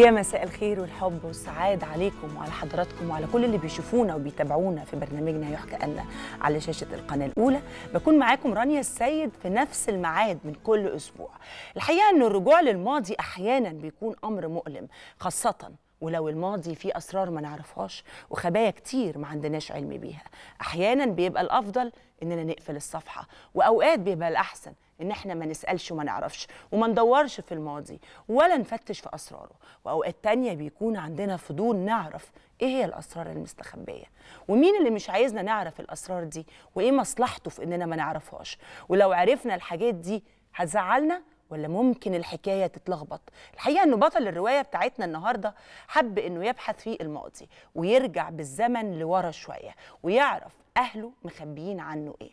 يا مساء الخير والحب والسعادة عليكم وعلى حضراتكم وعلى كل اللي بيشوفونا وبيتابعونا في برنامجنا يحكى لنا على شاشة القناة الأولى بكون معاكم رانيا السيد في نفس الميعاد من كل أسبوع الحقيقة أن الرجوع للماضي أحيانا بيكون أمر مؤلم خاصة ولو الماضي فيه أسرار ما نعرفهاش وخبايا كتير ما عندناش علم بيها أحيانا بيبقى الأفضل إننا نقفل الصفحة وأوقات بيبقى الأحسن ان احنا ما نسالش وما نعرفش وما ندورش في الماضي ولا نفتش في اسراره واوقات تانية بيكون عندنا فضول نعرف ايه هي الاسرار المستخبيه ومين اللي مش عايزنا نعرف الاسرار دي وايه مصلحته في اننا ما نعرفهاش ولو عرفنا الحاجات دي هتزعلنا ولا ممكن الحكايه تتلخبط الحقيقه انه بطل الروايه بتاعتنا النهارده حب انه يبحث في الماضي ويرجع بالزمن لورا شويه ويعرف اهله مخبيين عنه ايه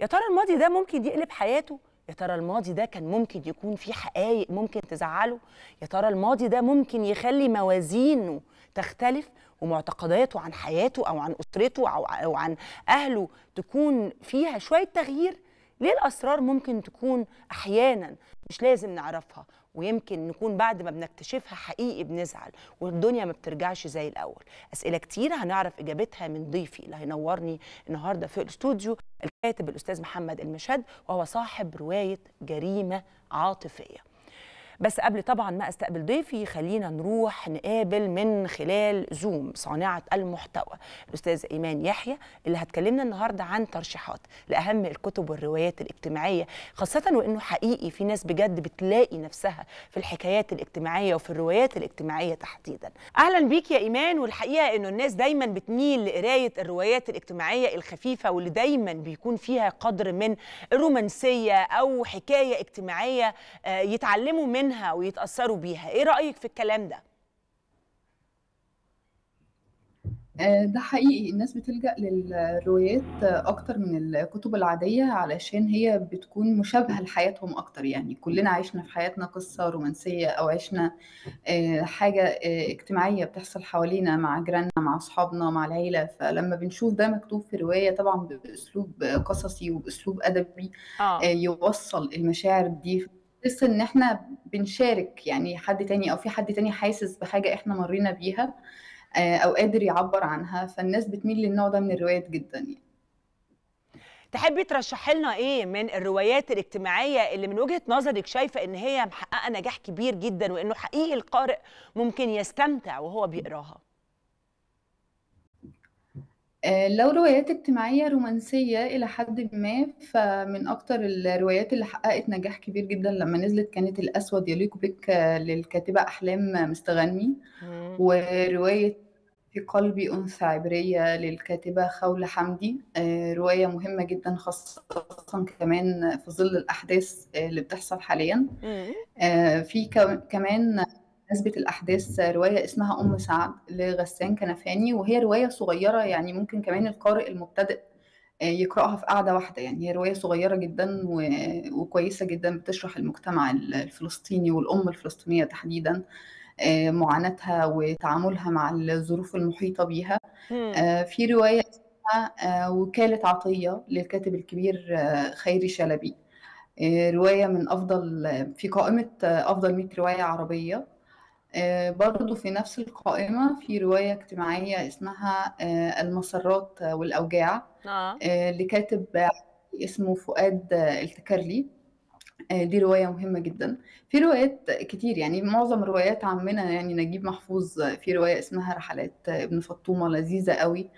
يا ترى الماضي ده ممكن يقلب حياته يا ترى الماضي ده كان ممكن يكون فيه حقائق ممكن تزعله يا ترى الماضي ده ممكن يخلي موازينه تختلف ومعتقداته عن حياته او عن اسرته او او عن اهله تكون فيها شويه تغيير ليه الاسرار ممكن تكون احيانا مش لازم نعرفها ويمكن نكون بعد ما بنكتشفها حقيقي بنزعل والدنيا ما بترجعش زي الاول اسئله كتير هنعرف اجابتها من ضيفي اللي هينورني النهارده في الاستوديو الكاتب الاستاذ محمد المشد وهو صاحب روايه جريمه عاطفيه بس قبل طبعا ما استقبل ضيفي خلينا نروح نقابل من خلال زوم صانعه المحتوى الاستاذ ايمان يحيى اللي هتكلمنا النهارده عن ترشيحات لاهم الكتب والروايات الاجتماعيه خاصه وانه حقيقي في ناس بجد بتلاقي نفسها في الحكايات الاجتماعيه وفي الروايات الاجتماعيه تحديدا اهلا بيك يا ايمان والحقيقه انه الناس دايما بتميل لقرايه الروايات الاجتماعيه الخفيفه واللي دايما بيكون فيها قدر من الرومانسيه او حكايه اجتماعيه آه، يتعلموا من منها ويتاثروا بيها ايه رايك في الكلام ده آه، ده حقيقي الناس بتلجأ للروايات أكتر من الكتب العادية علشان هي بتكون مشابهة لحياتهم أكتر يعني كلنا عشنا في حياتنا قصة رومانسية أو عشنا آه، حاجة آه، اجتماعية بتحصل حوالينا مع جيراننا مع أصحابنا مع العيلة فلما بنشوف ده مكتوب في رواية طبعا بأسلوب قصصي وبأسلوب أدبي آه. يوصل المشاعر دي بس ان احنا بنشارك يعني حد تاني او في حد تاني حاسس بحاجه احنا مرينا بيها آه، او قادر يعبر عنها فالناس بتميل للنوع ده من الروايات جدا يعني تحبي ترشحي لنا ايه من الروايات الاجتماعيه اللي من وجهه نظرك شايفه ان هي محققه نجاح كبير جدا وانه حقيقي القارئ ممكن يستمتع وهو بيقراها آه، لو روايات اجتماعية رومانسية إلى حد ما فمن أكتر الروايات اللي حققت نجاح كبير جدا لما نزلت كانت الأسود يليق بك آه، للكاتبة أحلام مستغني ورواية في قلبي أنثى عبرية للكاتبة خولة حمدي آه، رواية مهمة جدا خاصة كمان في ظل الأحداث اللي بتحصل حاليا في كمان بمناسبة الأحداث رواية اسمها أم سعد لغسان كنفاني وهي رواية صغيرة يعني ممكن كمان القارئ المبتدئ آه، يقرأها في قاعدة واحدة يعني هي رواية صغيرة جدا وكويسة جدا بتشرح المجتمع الفلسطيني والأم الفلسطينية تحديدا آه، معاناتها وتعاملها مع الظروف المحيطة بيها آه، في رواية اسمها وكالة عطية للكاتب الكبير خيري شلبي رواية من أفضل في قائمة أفضل 100 رواية عربية آه، برضو في نفس القائمة في رواية اجتماعية اسمها آه، المسرات والأوجاع آه. آه. لكاتب اسمه فؤاد التكرلي دي رواية مهمة جدا في روايات كتير يعني معظم روايات عمنا يعني نجيب محفوظ في رواية اسمها رحلات ابن فطومة لذيذة قوي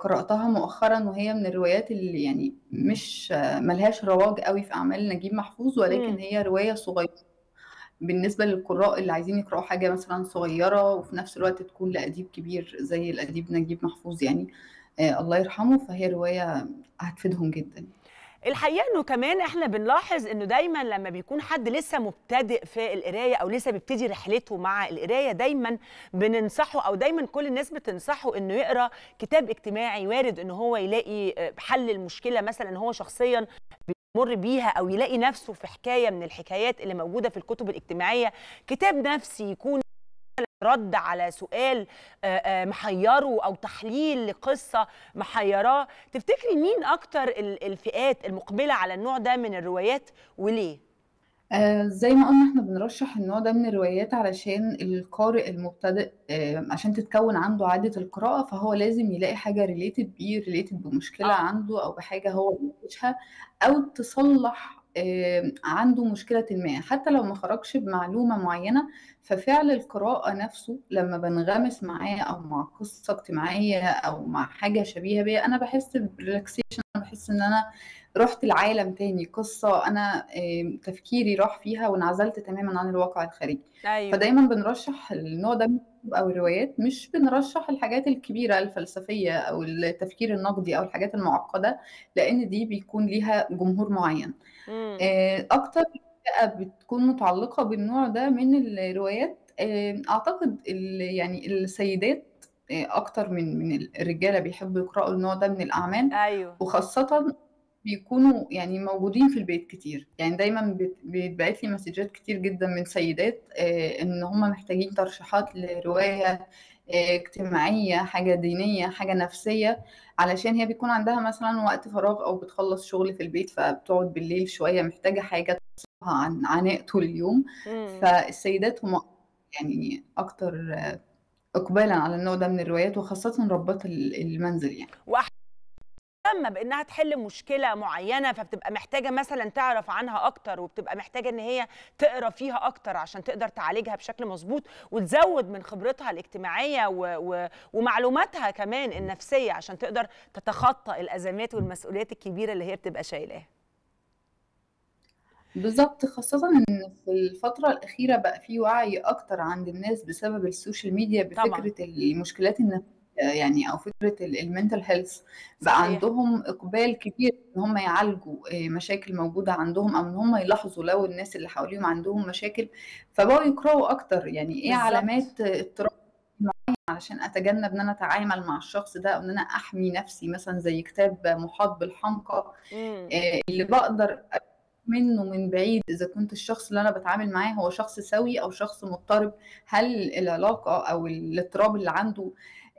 قرأتها مؤخرا وهي من الروايات اللي يعني مش ملهاش رواج قوي في أعمال نجيب محفوظ ولكن م. هي رواية صغيرة بالنسبه للقراء اللي عايزين يقراوا حاجه مثلا صغيره وفي نفس الوقت تكون لاديب كبير زي الاديب نجيب محفوظ يعني آه الله يرحمه فهي روايه هتفيدهم جدا الحقيقه انه كمان احنا بنلاحظ انه دايما لما بيكون حد لسه مبتدئ في القرايه او لسه بيبتدي رحلته مع القرايه دايما بننصحه او دايما كل الناس بتنصحه انه يقرا كتاب اجتماعي وارد ان هو يلاقي آه، حل المشكله مثلا هو شخصيا يمر بيها او يلاقي نفسه في حكايه من الحكايات اللي موجوده في الكتب الاجتماعيه كتاب نفسي يكون رد على سؤال آه، آه، محيره او تحليل لقصه محيراه تفتكري مين اكتر الفئات المقبله على النوع ده من الروايات وليه آه، زي ما قلنا احنا بنرشح النوع ده من الروايات علشان القارئ المبتدئ آه، عشان تتكون عنده عادة القراءة فهو لازم يلاقي حاجة ريليتد بيه ريليتد بمشكلة اه. عنده أو بحاجة هو بيعيشها أو تصلح عنده مشكلة ما حتى لو ما خرجش بمعلومة معينة ففعل القراءة نفسه لما بنغمس معاه أو مع قصة اجتماعية أو مع حاجة شبيهة بيها أنا بحس بريلاكسيشن احس ان انا رحت لعالم تاني قصه انا تفكيري راح فيها وانعزلت تماما عن الواقع الخارجي أيوة. فدايما بنرشح النوع ده او الروايات مش بنرشح الحاجات الكبيره الفلسفيه او التفكير النقدي او الحاجات المعقده لان دي بيكون ليها جمهور معين مم. آه، اكتر بتكون متعلقه بالنوع ده من الروايات اعتقد يعني السيدات اكتر من من الرجاله بيحبوا يقراوا النوع ده من الاعمال ايوه وخاصه بيكونوا يعني موجودين في البيت كتير يعني دايما بيتبعت لي مسجات كتير جدا من سيدات آه، ان هم محتاجين ترشيحات لروايه آه، اجتماعيه حاجه دينيه حاجه نفسيه علشان هي بيكون عندها مثلا وقت فراغ او بتخلص شغل في البيت فبتقعد بالليل شويه محتاجه حاجه تفصلها عن عناء طول اليوم مم. فالسيدات هم يعني اكتر إقبالا على النوع ده من الروايات وخاصة ربات المنزل يعني اما بانها تحل مشكله معينه فبتبقى محتاجه مثلا تعرف عنها اكتر وبتبقى محتاجه ان هي تقرا فيها اكتر عشان تقدر تعالجها بشكل مظبوط وتزود من خبرتها الاجتماعيه و... و... ومعلوماتها كمان النفسيه عشان تقدر تتخطى الازمات والمسؤوليات الكبيره اللي هي بتبقى شايلاها بالظبط خاصة إن في الفترة الأخيرة بقى في وعي أكتر عند الناس بسبب السوشيال ميديا طبعًا. بفكرة المشكلات النفسية يعني أو فكرة المنتال هيلث بقى صحيح. عندهم إقبال كبير إن هم يعالجوا آه، مشاكل موجودة عندهم أو إن هم يلاحظوا لو الناس اللي حواليهم عندهم مشاكل فبقوا يقرأوا أكتر يعني إيه بالظبط. علامات اضطراب معين علشان اتجنب ان انا اتعامل مع الشخص ده او ان انا احمي نفسي مثلا زي كتاب محاط بالحمقى إمم. آه، اللي بقدر منه من بعيد اذا كنت الشخص اللي انا بتعامل معاه هو شخص سوي او شخص مضطرب هل العلاقه او الاضطراب اللي عنده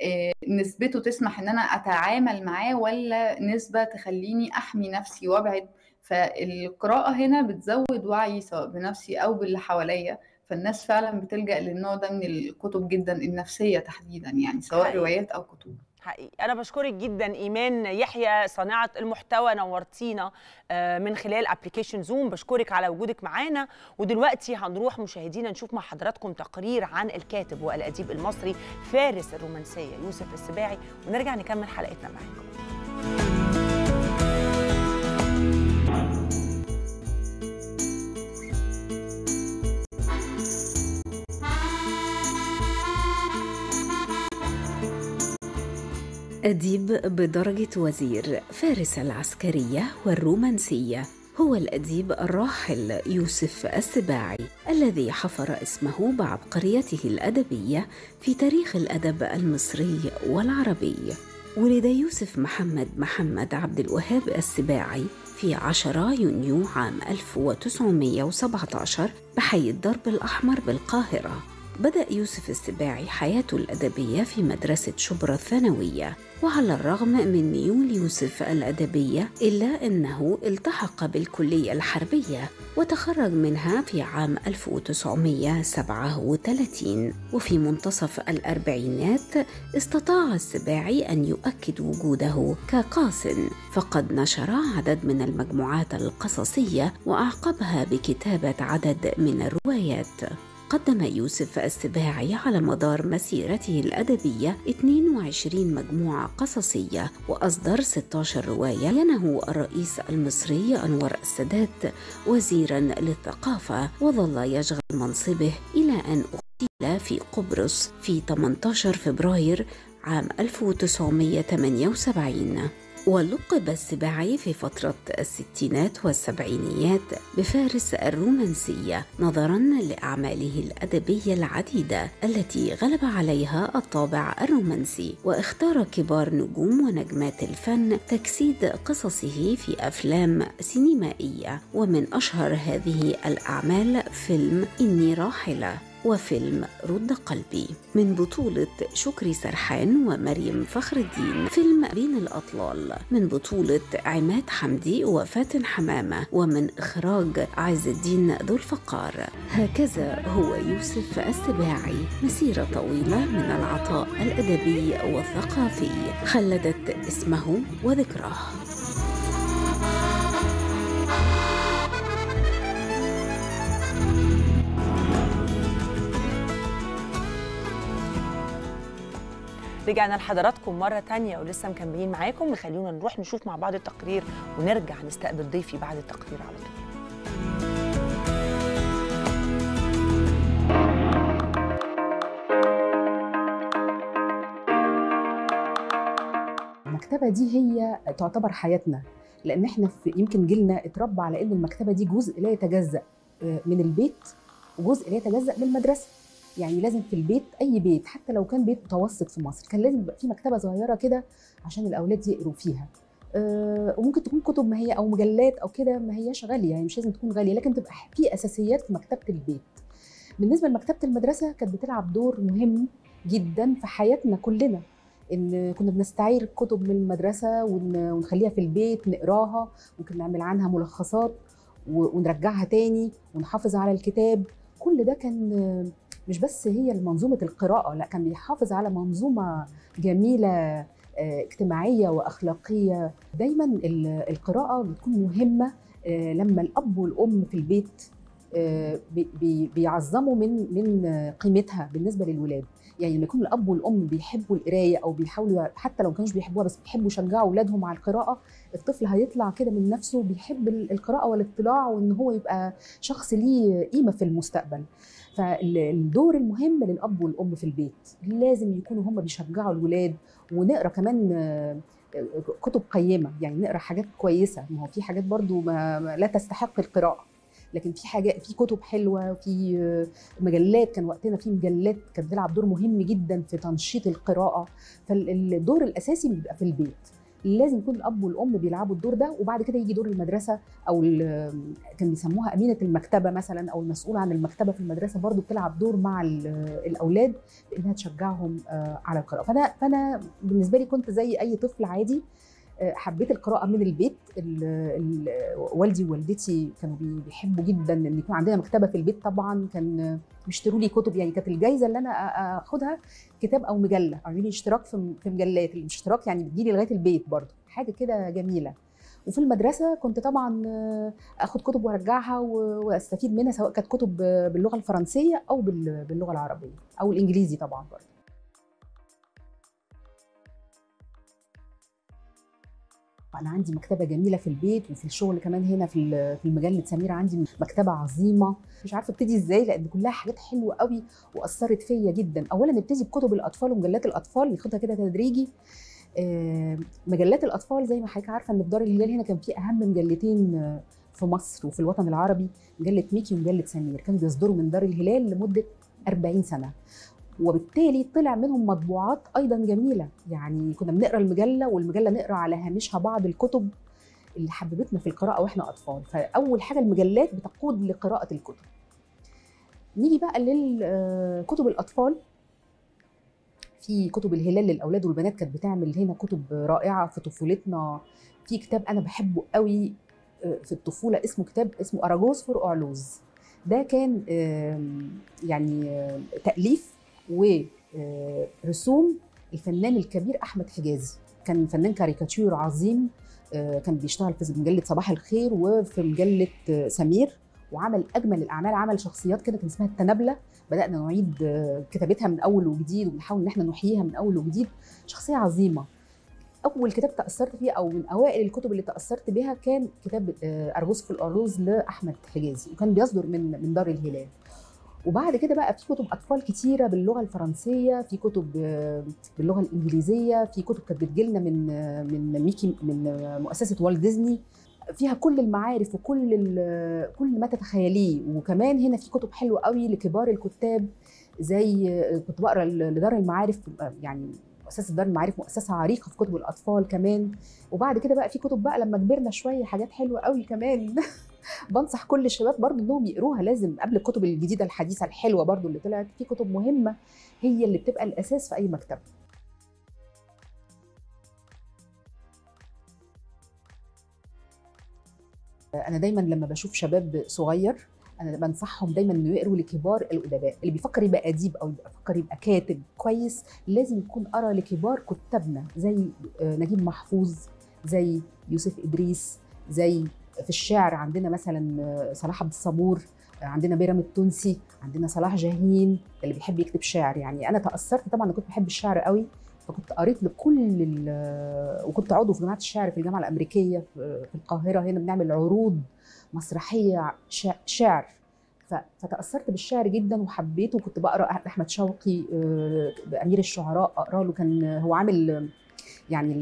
آه، نسبته تسمح ان انا اتعامل معاه ولا نسبه تخليني احمي نفسي وابعد فالقراءه هنا بتزود وعي سواء بنفسي او باللي حواليا فالناس فعلا بتلجا للنوع ده من الكتب جدا النفسيه تحديدا يعني سواء روايات او كتب حقيقي انا بشكرك جدا ايمان يحيى صناعه المحتوى نورتينا آه، من خلال ابلكيشن زوم بشكرك على وجودك معانا ودلوقتي هنروح مشاهدينا نشوف مع حضراتكم تقرير عن الكاتب والاديب المصري فارس الرومانسيه يوسف السباعي ونرجع نكمل حلقتنا معاكم أديب بدرجة وزير فارس العسكرية والرومانسية هو الأديب الراحل يوسف السباعي الذي حفر اسمه بعبقريته الأدبية في تاريخ الأدب المصري والعربي ولد يوسف محمد محمد عبد الوهاب السباعي في 10 يونيو عام 1917 بحي الدرب الأحمر بالقاهرة بدأ يوسف السباعي حياته الأدبية في مدرسة شبرا الثانوية وعلى الرغم من ميول يوسف الأدبية إلا أنه التحق بالكلية الحربية وتخرج منها في عام 1937 وفي منتصف الأربعينات استطاع السباعي أن يؤكد وجوده كقاص فقد نشر عدد من المجموعات القصصية وأعقبها بكتابة عدد من الروايات قدم يوسف السباعي على مدار مسيرته الأدبية 22 مجموعة قصصية وأصدر 16 رواية لأنه الرئيس المصري أنور السادات وزيرا للثقافة وظل يشغل منصبه إلى أن اغتيل في قبرص في 18 فبراير عام 1978 ولقب السباعي في فترة الستينات والسبعينيات بفارس الرومانسية نظرا لأعماله الأدبية العديدة التي غلب عليها الطابع الرومانسي واختار كبار نجوم ونجمات الفن تجسيد قصصه في أفلام سينمائية ومن أشهر هذه الأعمال فيلم إني راحلة وفيلم رد قلبي من بطولة شكري سرحان ومريم فخر الدين فيلم بين الأطلال من بطولة عماد حمدي وفاتن حمامة ومن إخراج عز الدين ذو الفقار هكذا هو يوسف السباعي مسيرة طويلة من العطاء الأدبي والثقافي خلدت اسمه وذكراه رجعنا لحضراتكم مرة تانية ولسه مكملين معاكم وخلينا نروح نشوف مع بعض التقرير ونرجع نستقبل ضيفي بعد التقرير على طول المكتبة دي هي تعتبر حياتنا لأن احنا في يمكن جيلنا اتربى على إن المكتبة دي جزء لا يتجزأ آه، من البيت وجزء لا يتجزأ من المدرسة يعني لازم في البيت اي بيت حتى لو كان بيت متوسط في مصر كان لازم يبقى في مكتبه صغيره كده عشان الاولاد يقروا فيها أه وممكن تكون كتب ما هي او مجلات او كده ما هياش غاليه يعني مش لازم تكون غاليه لكن تبقى في اساسيات في مكتبه البيت بالنسبه لمكتبه المدرسه كانت بتلعب دور مهم جدا في حياتنا كلنا ان كنا بنستعير كتب من المدرسه ونخليها في البيت نقراها ممكن نعمل عنها ملخصات ونرجعها تاني ونحافظ على الكتاب كل ده كان مش بس هي منظومه القراءه لا كان بيحافظ على منظومه جميله آه، اجتماعيه واخلاقيه دايما القراءه بتكون مهمه آه، لما الاب والام في البيت آه، بيعظموا من من قيمتها بالنسبه للولاد يعني لما يكون الاب والام بيحبوا القرايه او بيحاولوا حتى لو كانوش بيحبوها بس بيحبوا يشجعوا اولادهم على القراءه الطفل هيطلع كده من نفسه بيحب القراءه والاطلاع وان هو يبقى شخص ليه قيمه في المستقبل فالدور المهم للاب والام في البيت لازم يكونوا هم بيشجعوا الولاد ونقرا كمان آه، كتب قيمه يعني نقرا حاجات كويسه ما هو في حاجات برضو ما لا تستحق القراءه لكن في حاجات في كتب حلوه في آه، مجلات كان وقتنا في مجلات كانت بتلعب دور مهم جدا في تنشيط القراءه فالدور الاساسي بيبقى في البيت لازم يكون الاب والام بيلعبوا الدور ده وبعد كده يجي دور المدرسه او كان بيسموها امينه المكتبه مثلا او المسؤوله عن المكتبه في المدرسه برضو بتلعب دور مع الاولاد انها تشجعهم آه، على القراءه فانا فانا بالنسبه لي كنت زي اي طفل عادي آه، حبيت القراءه من البيت والدي ووالدتي كانوا بيحبوا جدا ان يكون عندنا مكتبه في البيت طبعا كان بيشتروا لي كتب يعني كانت الجايزه اللي انا اخدها كتاب او مجله عاملين اشتراك في مجلات الاشتراك يعني بتجي لي لغايه البيت برضه حاجه كده جميله وفي المدرسه كنت طبعا اخد كتب وارجعها واستفيد منها سواء كانت كتب باللغه الفرنسيه او باللغه العربيه او الانجليزي طبعا برضه انا عندي مكتبه جميله في البيت وفي الشغل كمان هنا في في مجله سمير عندي مكتبه عظيمه مش عارفه ابتدي ازاي لان كلها حاجات حلوه قوي واثرت فيا جدا اولا نبتدي بكتب الاطفال ومجلات الاطفال ناخدها كده تدريجي آه، مجلات الاطفال زي ما حضرتك عارفه ان في دار الهلال هنا كان في اهم مجلتين آه، في مصر وفي الوطن العربي مجله ميكي ومجله سمير كانوا بيصدروا من دار الهلال لمده 40 سنه وبالتالي طلع منهم مطبوعات ايضا جميله يعني كنا بنقرا المجله والمجله نقرا على هامشها بعض الكتب اللي حببتنا في القراءه واحنا اطفال فاول حاجه المجلات بتقود لقراءه الكتب نيجي بقى للكتب الاطفال في كتب الهلال للاولاد والبنات كانت بتعمل هنا كتب رائعه في طفولتنا في كتاب انا بحبه قوي آه، في الطفوله اسمه كتاب اسمه اراجوز فور اورلوز ده كان يعني تاليف ورسوم الفنان الكبير احمد حجازي كان فنان كاريكاتير عظيم آه، كان بيشتغل في مجله صباح الخير وفي مجله آه، سمير وعمل اجمل الاعمال عمل شخصيات كده كان اسمها التنابله بدانا نعيد آه، كتابتها من اول وجديد وبنحاول ان احنا نحييها من اول وجديد شخصيه عظيمه اول كتاب تاثرت فيه او من اوائل الكتب اللي تاثرت بها كان كتاب ارجوز في الارز لاحمد حجازي وكان بيصدر من من دار الهلال وبعد كده بقى في كتب اطفال كتيره باللغه الفرنسيه في كتب آه، باللغه الانجليزيه في كتب كانت بتجيلنا من آه، من ميكي من آه، مؤسسه والت ديزني فيها كل المعارف وكل كل ما تتخيليه وكمان هنا في كتب حلوه قوي لكبار الكتاب زي كنت بقرا لدار المعارف يعني مؤسسه دار المعارف مؤسسه عريقه في كتب الاطفال كمان وبعد كده بقى في كتب بقى لما كبرنا شويه حاجات حلوه قوي كمان بنصح كل الشباب برضو انهم يقروها لازم قبل الكتب الجديده الحديثه الحلوه برضو اللي طلعت في كتب مهمه هي اللي بتبقى الاساس في اي مكتبه انا دايما لما بشوف شباب صغير انا بنصحهم دايما انه يقروا لكبار الادباء اللي بيفكر يبقى اديب او بيفكر يبقى كاتب كويس لازم يكون قرا لكبار كتابنا زي آه، نجيب محفوظ زي يوسف ادريس زي في الشعر عندنا مثلا آه، صلاح عبد الصبور آه، عندنا بيرام التونسي عندنا صلاح جاهين اللي بيحب يكتب شعر يعني انا تاثرت طبعا انا كنت بحب الشعر قوي فكنت قريت لكل آه، وكنت عضو في جامعه الشعر في الجامعه الامريكيه في القاهره هنا بنعمل عروض مسرحيه شعر فتاثرت بالشعر جدا وحبيته وكنت بقرا احمد شوقي امير الشعراء اقرا له كان هو عامل يعني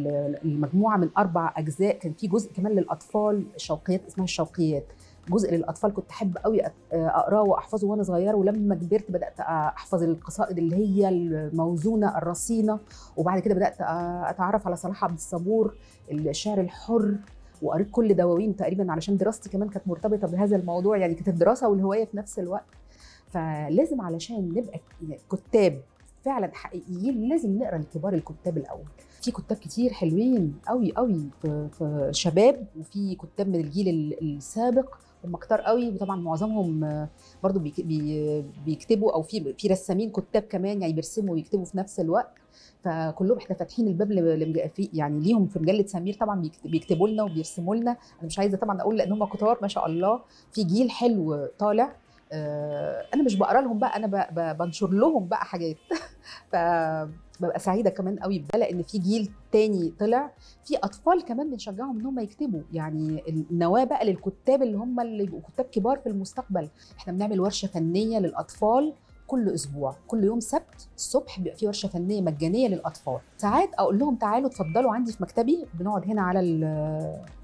المجموعه من اربع اجزاء كان في جزء كمان للاطفال شوقيات اسمها الشوقيات جزء للاطفال كنت احب قوي آه، اقراه واحفظه وانا صغيره ولما كبرت بدات احفظ القصائد اللي هي الموزونه الرصينه وبعد كده بدات اتعرف على صلاح عبد الصبور الشعر الحر وقريت كل دواوين تقريبا علشان دراستي كمان كانت مرتبطه بهذا الموضوع يعني كانت الدراسه والهوايه في نفس الوقت فلازم علشان نبقى يعني كتاب فعلا حقيقيين لازم نقرا لكبار الكتاب الاول في كتاب كتير حلوين قوي قوي في شباب وفي كتاب من الجيل السابق هم كتار قوي وطبعا معظمهم برضو بيكتبوا او في في رسامين كتاب كمان يعني بيرسموا ويكتبوا في نفس الوقت فكلهم احنا فاتحين الباب يعني ليهم في مجله سمير طبعا بيكتبوا لنا وبيرسموا لنا انا مش عايزه طبعا اقول لان هم كتار ما شاء الله في جيل حلو طالع آه، انا مش بقرا لهم بقى انا بنشر لهم بقى حاجات فببقى سعيده كمان قوي بده ان في جيل تاني طلع في اطفال كمان بنشجعهم ان هم يكتبوا يعني النواه بقى للكتاب اللي هم اللي يبقوا كتاب كبار في المستقبل احنا بنعمل ورشه فنيه للاطفال كل اسبوع كل يوم سبت الصبح بيبقى في ورشه فنيه مجانيه للاطفال ساعات اقول لهم تعالوا اتفضلوا عندي في مكتبي بنقعد هنا على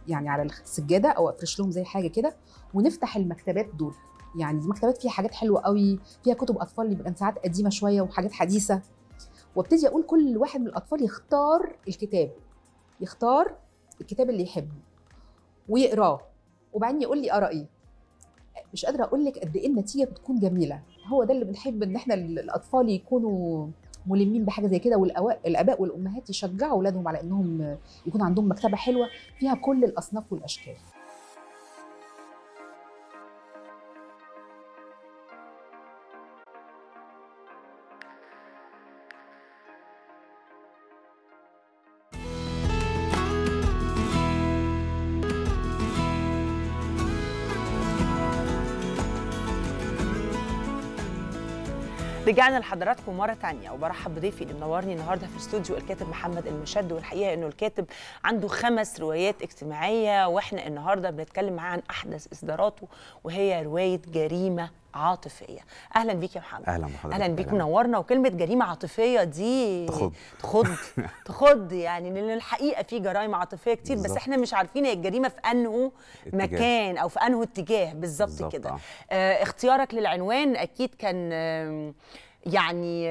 يعني على السجاده او افرش لهم زي حاجه كده ونفتح المكتبات دول يعني المكتبات فيها حاجات حلوه قوي فيها كتب اطفال اللي بيبقى ساعات قديمه شويه وحاجات حديثه وابتدي اقول كل واحد من الاطفال يختار الكتاب يختار الكتاب اللي يحبه ويقراه وبعدين يقول لي ارائي ايه مش قادره اقول لك قد ايه النتيجه بتكون جميله هو ده اللي بنحب ان احنا الاطفال يكونوا ملمين بحاجه زي كده والاباء والامهات يشجعوا اولادهم على انهم يكون عندهم مكتبه حلوه فيها كل الاصناف والاشكال رجعنا لحضراتكم مره ثانيه وبرحب بضيفي اللي منورني النهارده في الاستوديو الكاتب محمد المشد والحقيقه انه الكاتب عنده خمس روايات اجتماعيه واحنا النهارده بنتكلم معاه عن احدث اصداراته وهي روايه جريمه عاطفيه اهلا بيك يا محمد اهلا بحضرتك اهلا بيك منورنا وكلمه جريمه عاطفيه دي تخض تخض تخض يعني لان الحقيقه في جرائم عاطفيه كتير بالزبط. بس احنا مش عارفين هي الجريمه في انه مكان او في انه اتجاه بالظبط كده آه. آه اختيارك للعنوان اكيد كان آه يعني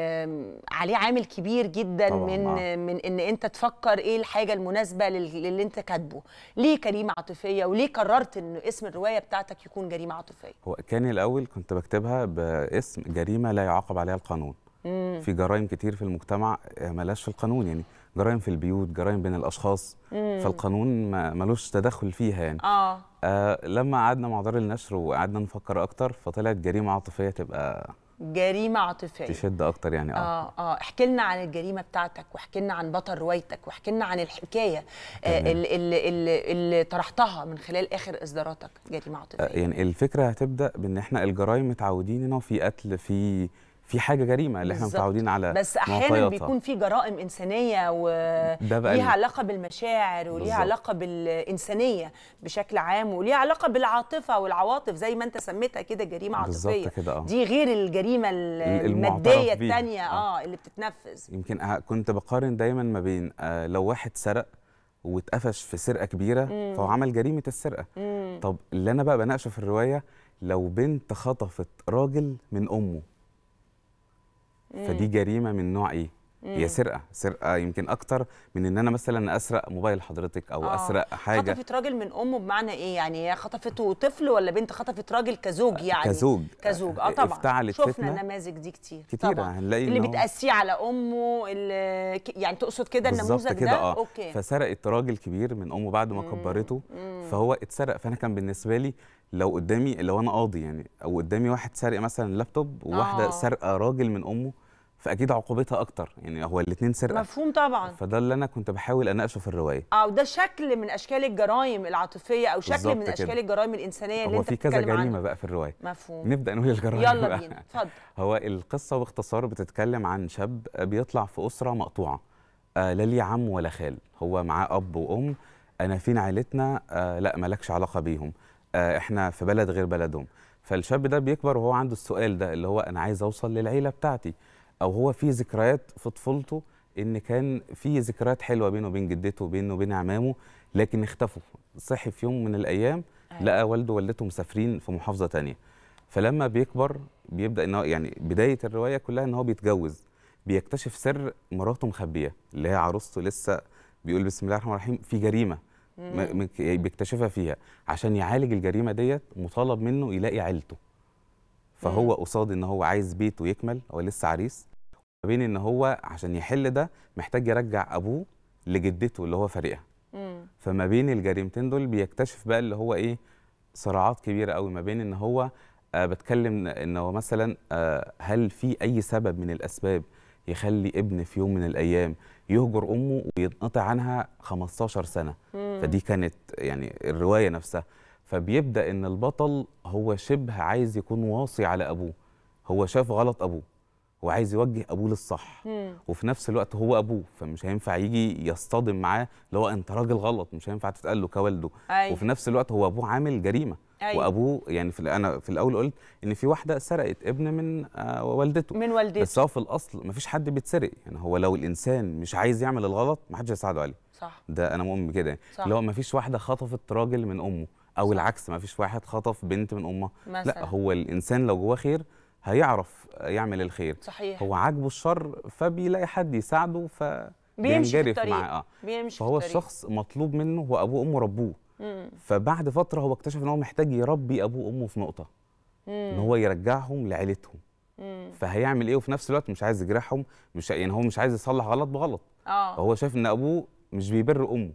عليه عامل كبير جدا من نعم. من ان انت تفكر ايه الحاجه المناسبه للي انت كاتبه ليه جريمه عاطفيه وليه قررت ان اسم الروايه بتاعتك يكون جريمه عاطفيه هو كان الاول كنت بكتبها باسم جريمه لا يعاقب عليها القانون مم. في جرائم كتير في المجتمع آه، ملاش في القانون يعني جرائم في البيوت جرائم بين الاشخاص مم. فالقانون ملوش تدخل فيها يعني آه. آه لما قعدنا مع دار النشر وقعدنا نفكر اكتر فطلعت جريمه عاطفيه تبقى جريمه عاطفيه تشد اكتر يعني آه. اه اه احكي لنا عن الجريمه بتاعتك واحكي لنا عن بطل روايتك واحكي لنا عن الحكايه اللي, آه، اللي, اللي طرحتها من خلال اخر اصداراتك جريمه عاطفيه آه، يعني الفكره هتبدا بان احنا الجرايم متعودين هنا في قتل في في حاجه جريمه اللي احنا متعودين على بس احيانا بيكون في جرائم انسانيه وليها علاقه بالمشاعر وليها علاقه بالانسانيه بشكل عام وليها علاقه بالعاطفه والعواطف زي ما انت سميتها كده جريمه عاطفيه كده آه. دي غير الجريمه الماديه الثانيه آه. اه اللي بتتنفذ يمكن أه، كنت بقارن دايما ما بين آه لو واحد سرق واتقفش في سرقه كبيره مم. فهو عمل جريمه السرقه مم. طب اللي انا بقى بناقشه في الروايه لو بنت خطفت راجل من امه فدي جريمه من نوع ايه هي سرقه سرقه يمكن اكتر من ان انا مثلا اسرق موبايل حضرتك او آه. اسرق حاجه خطفت راجل من امه بمعنى ايه يعني هي خطفته طفل ولا بنت خطفت راجل كزوج يعني كزوج كزوج اه, آه، طبعا افتعلت شفنا فتنة. النماذج دي كتير كتير هنلاقي اللي بتقاسيه على امه اللي يعني تقصد كده النموذج كده ده آه. اوكي فسرقت راجل كبير من امه بعد ما مم. كبرته مم. فهو اتسرق فانا كان بالنسبه لي لو قدامي لو انا قاضي يعني او قدامي واحد سارق مثلا لابتوب وواحده آه. سارقه راجل من امه فاكيد عقوبتها اكتر يعني هو الاثنين سرقه مفهوم طبعا فده اللي انا كنت بحاول اناقشه في الروايه اه وده شكل من اشكال الجرائم العاطفيه او شكل من اشكال كده. الجرائم الانسانيه اللي انت في كذا جريمه عنه. بقى في الروايه مفهوم نبدا نقول الجرائم يلا بينا اتفضل هو القصه باختصار بتتكلم عن شاب بيطلع في اسره مقطوعه آه لا ليه عم ولا خال هو معاه اب وام انا فين عيلتنا آه لا مالكش علاقه بيهم آه احنا في بلد غير بلدهم فالشاب ده بيكبر وهو عنده السؤال ده اللي هو انا عايز اوصل للعيله بتاعتي او هو في ذكريات في طفولته ان كان في ذكريات حلوه بينه وبين جدته وبينه وبين عمامه لكن اختفوا صحي في يوم من الايام أيوة. لقى والده ووالدته مسافرين في محافظه ثانيه فلما بيكبر بيبدا ان يعني بدايه الروايه كلها ان هو بيتجوز بيكتشف سر مراته مخبيه اللي هي عروسته لسه بيقول بسم الله الرحمن الرحيم في جريمه يعني بيكتشفها فيها عشان يعالج الجريمه ديت مطالب منه يلاقي عيلته فهو قصاد ان هو عايز بيته يكمل هو لسه عريس ما بين ان هو عشان يحل ده محتاج يرجع ابوه لجدته اللي هو فارقها فما بين الجريمتين دول بيكتشف بقى اللي هو ايه صراعات كبيره قوي ما بين ان هو آه بتكلم ان هو مثلا آه هل في اي سبب من الاسباب يخلي ابن في يوم من الايام يهجر امه وينقطع عنها 15 سنه مم. فدي كانت يعني الروايه نفسها فبيبدا ان البطل هو شبه عايز يكون واصي على ابوه هو شاف غلط ابوه وعايز يوجه ابوه للصح وفي نفس الوقت هو ابوه فمش هينفع يجي يصطدم معاه اللي هو انت راجل غلط مش هينفع تتقال له كوالده أيوة. وفي نفس الوقت هو ابوه عامل جريمه أيوة. وابوه يعني في انا في الاول قلت ان في واحده سرقت ابن من آه والدته من والدته بس هو في الاصل ما فيش حد بيتسرق يعني هو لو الانسان مش عايز يعمل الغلط ما حدش هيساعده عليه صح ده انا مؤمن بكده يعني اللي هو ما فيش واحده خطفت راجل من امه او صح. العكس ما فيش واحد خطف بنت من امه مثلا. لا هو الانسان لو جواه خير هيعرف يعمل الخير صحيح. هو عاجبه الشر فبيلاقي حد يساعده ف بيمشي في معاه اه بيمشي فهو في الشخص مطلوب منه هو ابوه وامه ربوه فبعد فتره هو اكتشف ان هو محتاج يربي ابوه وامه في نقطه مم. ان هو يرجعهم لعيلتهم فهيعمل ايه وفي نفس الوقت مش عايز يجرحهم مش يعني هو مش عايز يصلح غلط بغلط آه. فهو شايف ان ابوه مش بيبر امه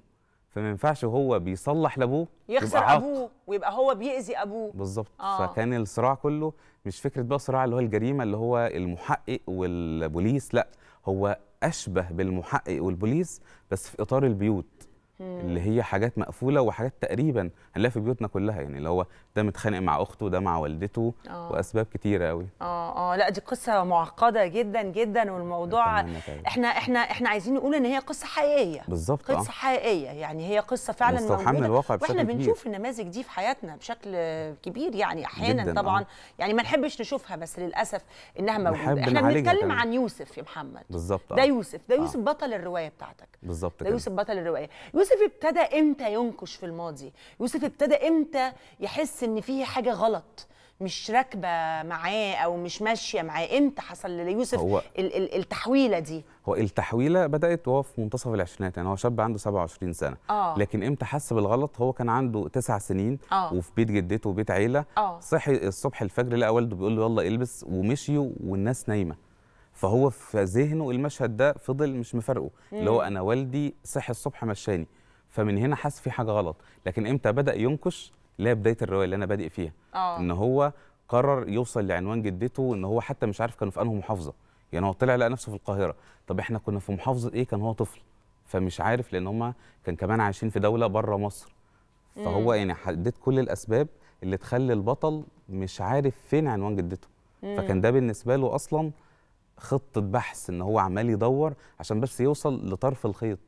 فما ينفعش وهو بيصلح لابوه يخسر ابوه ويبقى هو بيأذي ابوه بالظبط آه. فكان الصراع كله مش فكره بقى صراع اللي هو الجريمه اللي هو المحقق والبوليس لا هو اشبه بالمحقق والبوليس بس في اطار البيوت اللي هي حاجات مقفوله وحاجات تقريبا هنلاقيها في بيوتنا كلها يعني اللي هو ده متخانق مع اخته ده مع والدته آه. واسباب كتيره قوي اه اه لا دي قصه معقده جدا جدا والموضوع احنا احنا احنا عايزين نقول ان هي قصه حقيقيه بالظبط آه. قصه آه. حقيقيه يعني هي قصه فعلا موجوده من الواقع بشكل واحنا بنشوف كبير. النماذج دي في حياتنا بشكل كبير يعني احيانا آه. طبعا آه. يعني ما نحبش نشوفها بس للاسف انها موجوده احنا بنتكلم عن يوسف يا محمد بالظبط آه. ده يوسف ده آه. يوسف آه. بطل الروايه بتاعتك بالظبط ده يوسف بطل الروايه يوسف يوسف ابتدى امتى ينكش في الماضي يوسف ابتدى امتى يحس ان فيه حاجه غلط مش راكبه معاه او مش ماشيه معاه امتى حصل ليوسف هو ال ال التحويله دي هو التحويله بدات وهو في منتصف العشرينات يعني هو شاب عنده 27 سنه أوه. لكن امتى حس بالغلط هو كان عنده 9 سنين أوه. وفي بيت جدته وبيت عيله آه. صحي الصبح الفجر لقى والده بيقول له يلا البس ومشي والناس نايمه فهو في ذهنه المشهد ده فضل مش مفارقه اللي هو انا والدي صحي الصبح مشاني فمن هنا حاسس في حاجه غلط لكن امتى بدا ينكش لا بدايه الروايه اللي انا بادئ فيها أوه. ان هو قرر يوصل لعنوان جدته ان هو حتى مش عارف كانوا في انهي محافظه يعني هو طلع لقى نفسه في القاهره طب احنا كنا في محافظه ايه كان هو طفل فمش عارف لان هم كان كمان عايشين في دوله بره مصر فهو يعني حددت كل الاسباب اللي تخلي البطل مش عارف فين عنوان جدته مم. فكان ده بالنسبه له اصلا خطه بحث ان هو عمال يدور عشان بس يوصل لطرف الخيط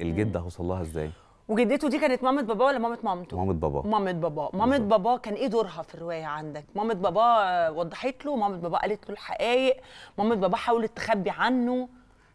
الجده هوصل لها ازاي وجدته دي كانت مامة بابا ولا مامة مامته؟ مامة بابا مامة بابا، مامة بابا كان ايه دورها في الرواية عندك؟ مامة بابا وضحت له، مامة بابا قالت له الحقائق، مامة بابا حاولت تخبي عنه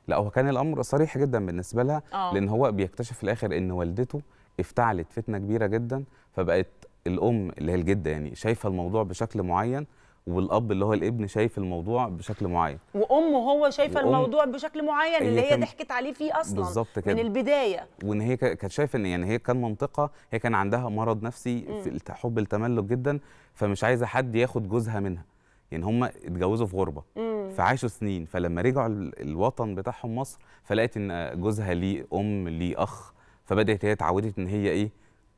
لا هو كان الامر صريح جدا بالنسبه لها آه. لان هو بيكتشف في الاخر ان والدته افتعلت فتنه كبيره جدا فبقت الام اللي هي الجده يعني شايفه الموضوع بشكل معين والاب اللي هو الابن شايف الموضوع بشكل معين وامه هو شايفه الموضوع بشكل معين اللي هي, ضحكت عليه فيه اصلا بالظبط كده من البدايه وان هي كانت شايفه ان يعني هي كان منطقه هي كان عندها مرض نفسي في حب التملك جدا فمش عايزه حد ياخد جوزها منها يعني هم اتجوزوا في غربه مم. فعاشوا سنين فلما رجعوا الوطن بتاعهم مصر فلقت ان جوزها ليه ام ليه اخ فبدات هي اتعودت ان هي ايه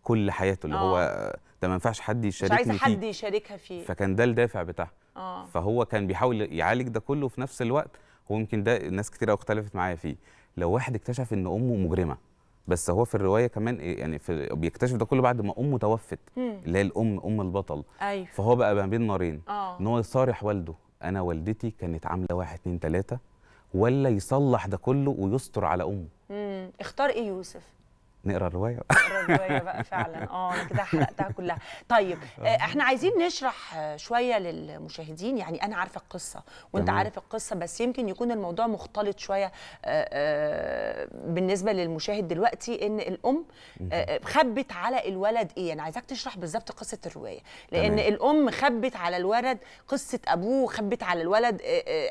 كل حياته اللي آه. هو ده ما ينفعش حد يشاركني مش عايزه حد يشاركها فيه فكان ده الدافع بتاعها آه. فهو كان بيحاول يعالج ده كله في نفس الوقت هو يمكن ده ناس كتير قوي اختلفت معايا فيه لو واحد اكتشف ان امه مجرمه بس هو في الروايه كمان إيه، يعني في بيكتشف ده كله بعد ما امه توفت اللي هي الام ام البطل أيوه. فهو بقى ما بين نارين آه. ان هو يصارح والده انا والدتي كانت عامله واحد اتنين تلاته ولا يصلح ده كله ويستر على امه مم. اختار ايه يوسف نقرا الروايه الروايه بقى فعلا اه انا كده حرقتها كلها طيب آه. آه، احنا عايزين نشرح شويه للمشاهدين يعني انا عارفه القصه وانت جميل. عارف القصه بس يمكن يكون الموضوع مختلط شويه آه، بالنسبه للمشاهد دلوقتي ان الام خبت على الولد ايه انا عايزاك تشرح بالظبط قصه الروايه لان جميل. الام خبت على الولد قصه ابوه خبت على الولد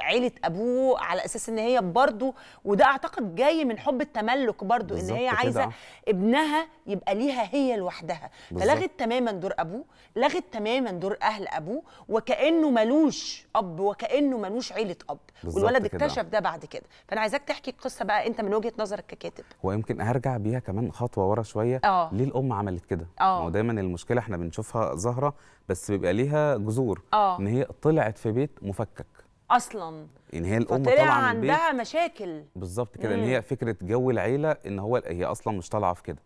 عيله ابوه على اساس ان هي برضه وده اعتقد جاي من حب التملك برضه ان هي عايزه ابنها يبقى ليها هي لوحدها فلغت تماما دور ابوه لغت تماما دور اهل ابوه وكانه ملوش اب وكانه ملوش عيله اب والولد اكتشف ده بعد كده فانا عايزاك تحكي القصه بقى انت من وجهه نظرك ككاتب ويمكن هرجع بيها كمان خطوه ورا شويه أوه. ليه الام عملت كده آه. هو دايما المشكله احنا بنشوفها ظاهره بس بيبقى ليها جذور آه. ان هي طلعت في بيت مفكك اصلا ان يعني هي الام طالعه عندها مشاكل بالظبط كده ان هي فكره جو العيله ان هو هي اصلا مش طالعه في كده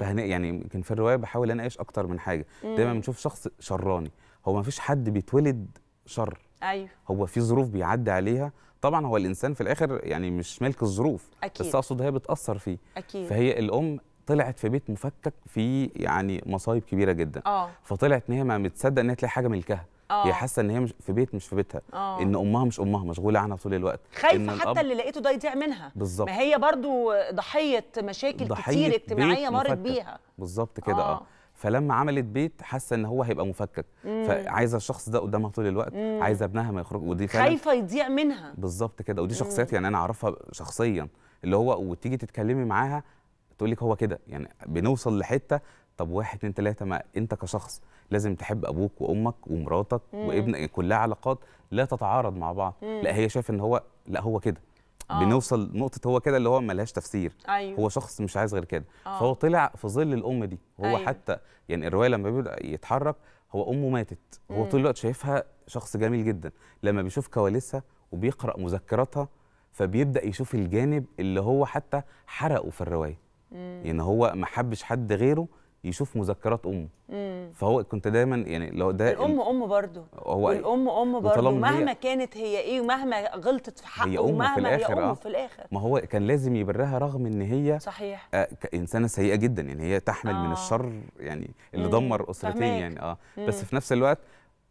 فهنا يعني يمكن في الروايه بحاول اناقش اكتر من حاجه دايما بنشوف شخص شراني هو ما فيش حد بيتولد شر ايوه هو في ظروف بيعدي عليها طبعا هو الانسان في الاخر يعني مش ملك الظروف أكيد. بس اقصد هي بتاثر فيه أكيد. فهي الام طلعت في بيت مفكك فيه يعني مصايب كبيره جدا أوه. فطلعت ان هي ما متصدق ان هي تلاقي حاجه ملكها آه. هي حاسه ان هي مش في بيت مش في بيتها أوه. ان امها مش امها مشغوله عنها طول الوقت خايفه حتى اللي لقيته ده يضيع منها بالظبط ما هي برضو ضحيه مشاكل ضحية كتير اجتماعيه مرت بيها بالظبط كده آه. اه فلما عملت بيت حاسه ان هو هيبقى مفكك فعايزه الشخص ده قدامها طول الوقت مم. عايزه ابنها ما يخرج ودي فعلا خايفه يضيع منها بالظبط كده ودي شخصيات يعني انا اعرفها شخصيا اللي هو وتيجي تتكلمي معاها تقول لك هو كده يعني بنوصل لحته طب واحد اتنين تلاته ما انت كشخص لازم تحب ابوك وامك ومراتك مم. وابنك كلها علاقات لا تتعارض مع بعض مم. لا هي شايف ان هو لا هو كده آه. بنوصل نقطه هو كده اللي هو ملهاش تفسير أيوه. هو شخص مش عايز غير كده آه. فهو طلع في ظل الام دي هو أيوه. حتى يعني الروايه لما بيبدا يتحرك هو امه ماتت مم. هو طول الوقت شايفها شخص جميل جدا لما بيشوف كواليسها وبيقرا مذكراتها فبيبدا يشوف الجانب اللي هو حتى حرقه في الروايه مم. يعني هو ما حبش حد غيره يشوف مذكرات امه فهو كنت دايما يعني لو ده الام ام برضه هو الام ام برضه مهما كانت هي ايه ومهما غلطت في حقه هي أم ومهما في الآخر هي ام آه. في الاخر ما هو كان لازم يبرها رغم ان هي صحيح آه انسانه سيئه جدا يعني هي تحمل آه. من الشر يعني اللي دمر اسرتين يعني اه بس في نفس الوقت